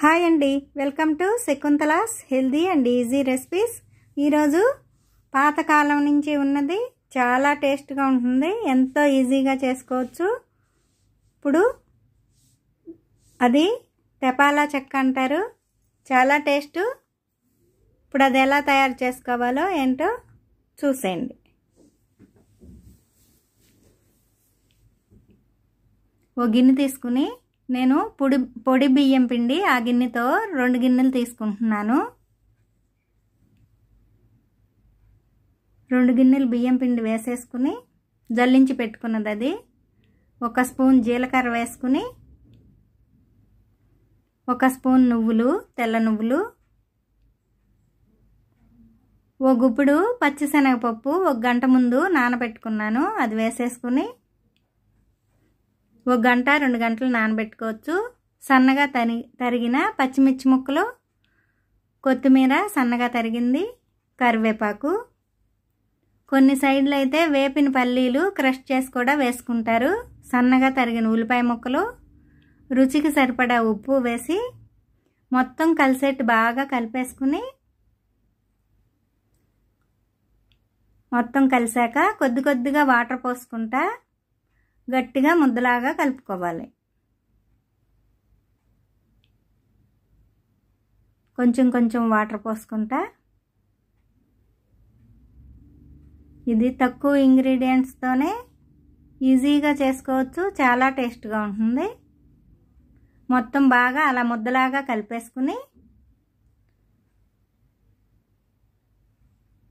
hi అండి welcome to Shakuntala's healthy and easy recipes ఈరోజు పాతకాలం నుంచి ఉన్నది చాలా టేస్ట్గా ఉంటుంది ఎంతో ఈజీగా చేసుకోవచ్చు ఇప్పుడు అది తెపాలా చెక్క అంటారు చాలా టేస్ట్ ఇప్పుడు అది ఎలా తయారు చేసుకోవాలో ఏంటో చూసేయండి ఓ గిన్నె తీసుకుని నేను పొడి పొడి బియ్యం పిండి ఆ గిన్నెతో రెండు గిన్నెలు తీసుకుంటున్నాను రెండు గిన్నెలు బియ్యం పిండి వేసేసుకుని జల్లించి పెట్టుకున్నది అది ఒక స్పూన్ జీలకర్ర వేసుకుని ఒక స్పూన్ నువ్వులు తెల్ల నువ్వులు ఓ గుప్పుడు పచ్చిశనగపప్పు ఒక గంట ముందు నానబెట్టుకున్నాను అది వేసేసుకుని ఒక గంట రెండు గంటలు నానబెట్టుకోవచ్చు సన్నగా తరి తరిగిన పచ్చిమిర్చి ముక్కలు కొత్తిమీర సన్నగా తరిగింది కరివేపాకు కొన్ని సైడ్లు అయితే వేపిన పల్లీలు క్రష్ చేసి కూడా వేసుకుంటారు సన్నగా తరిగిన ఉల్లిపాయ ముక్కలు రుచికి సరిపడా ఉప్పు వేసి మొత్తం కలిసేట్టు బాగా కలిపేసుకుని మొత్తం కలిసాక కొద్ది కొద్దిగా వాటర్ పోసుకుంటా గట్టిగా ముద్దలాగా కలుపుకోవాలి కొంచెం కొంచెం వాటర్ పోసుకుంటా ఇది తక్కువ ఇంగ్రీడియంట్స్తోనే ఈజీగా చేసుకోవచ్చు చాలా టేస్ట్గా ఉంటుంది మొత్తం బాగా అలా ముద్దలాగా కలిపేసుకుని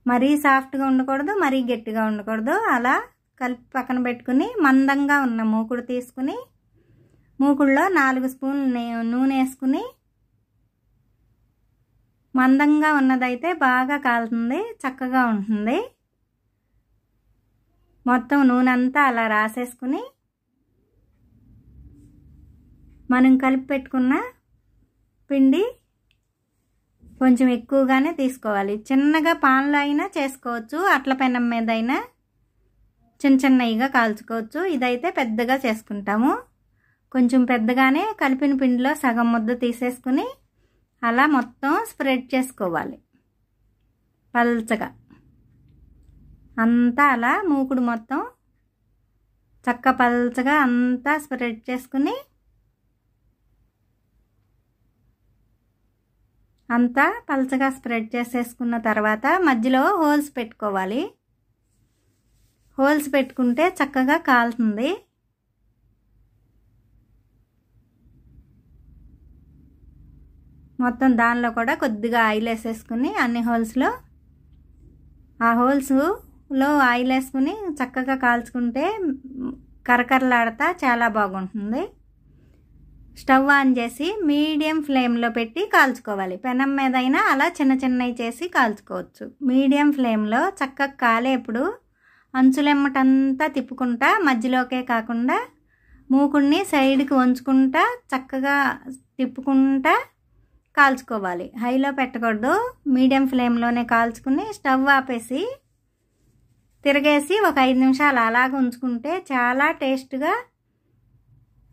మరీ సాఫ్ట్గా ఉండకూడదు మరీ గట్టిగా ఉండకూడదు అలా కలిపి పక్కన పెట్టుకుని మందంగా ఉన్న మూకుడు తీసుకుని మూకుడులో నాలుగు స్పూన్ నూనె వేసుకుని మందంగా ఉన్నదైతే బాగా కాలుతుంది చక్కగా ఉంటుంది మొత్తం నూనె అంతా అలా రాసేసుకుని మనం కలిపి పెట్టుకున్న పిండి కొంచెం ఎక్కువగానే తీసుకోవాలి చిన్నగా పాన్లో అయినా చేసుకోవచ్చు అట్ల పెనం మీద అయినా చిన్న చిన్నవిగా కాల్చుకోవచ్చు ఇదైతే పెద్దగా చేసుకుంటాము కొంచెం పెద్దగానే కలిపిన పిండిలో సగం ముద్ద తీసేసుకుని అలా మొత్తం స్ప్రెడ్ చేసుకోవాలి పల్చగా అంతా అలా మూకుడు మొత్తం చక్క పల్చగా అంతా స్ప్రెడ్ చేసుకుని అంతా పల్చగా స్ప్రెడ్ చేసేసుకున్న తర్వాత మధ్యలో హోల్స్ పెట్టుకోవాలి హోల్స్ పెట్టుకుంటే చక్కగా కాలుతుంది మొత్తం దానిలో కూడా కొద్దిగా ఆయిల్ వేసేసుకుని అన్ని హోల్స్లో ఆ హోల్స్లో ఆయిల్ వేసుకుని చక్కగా కాల్చుకుంటే కరకరలాడతా చాలా బాగుంటుంది స్టవ్ ఆన్ చేసి మీడియం ఫ్లేమ్లో పెట్టి కాల్చుకోవాలి పెనం మీదైనా అలా చిన్న చిన్నవి చేసి కాల్చుకోవచ్చు మీడియం ఫ్లేమ్లో చక్కగా కాలేపుడు అంచులెమ్మటంతా తిప్పుకుంటా మధ్యలోకే కాకుండా మూకుడిని సైడ్కి వంచుకుంటా చక్కగా తిప్పుకుంటా కాల్చుకోవాలి హైలో పెట్టకూడదు మీడియం ఫ్లేమ్లోనే కాల్చుకుని స్టవ్ ఆపేసి తిరగేసి ఒక ఐదు నిమిషాలు అలాగ ఉంచుకుంటే చాలా టేస్ట్గా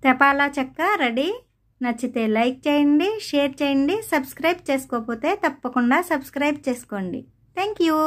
తెపాలా చెక్క రెడీ నచ్చితే లైక్ చేయండి షేర్ చేయండి సబ్స్క్రైబ్ చేసుకోకపోతే తప్పకుండా సబ్స్క్రైబ్ చేసుకోండి థ్యాంక్ యూ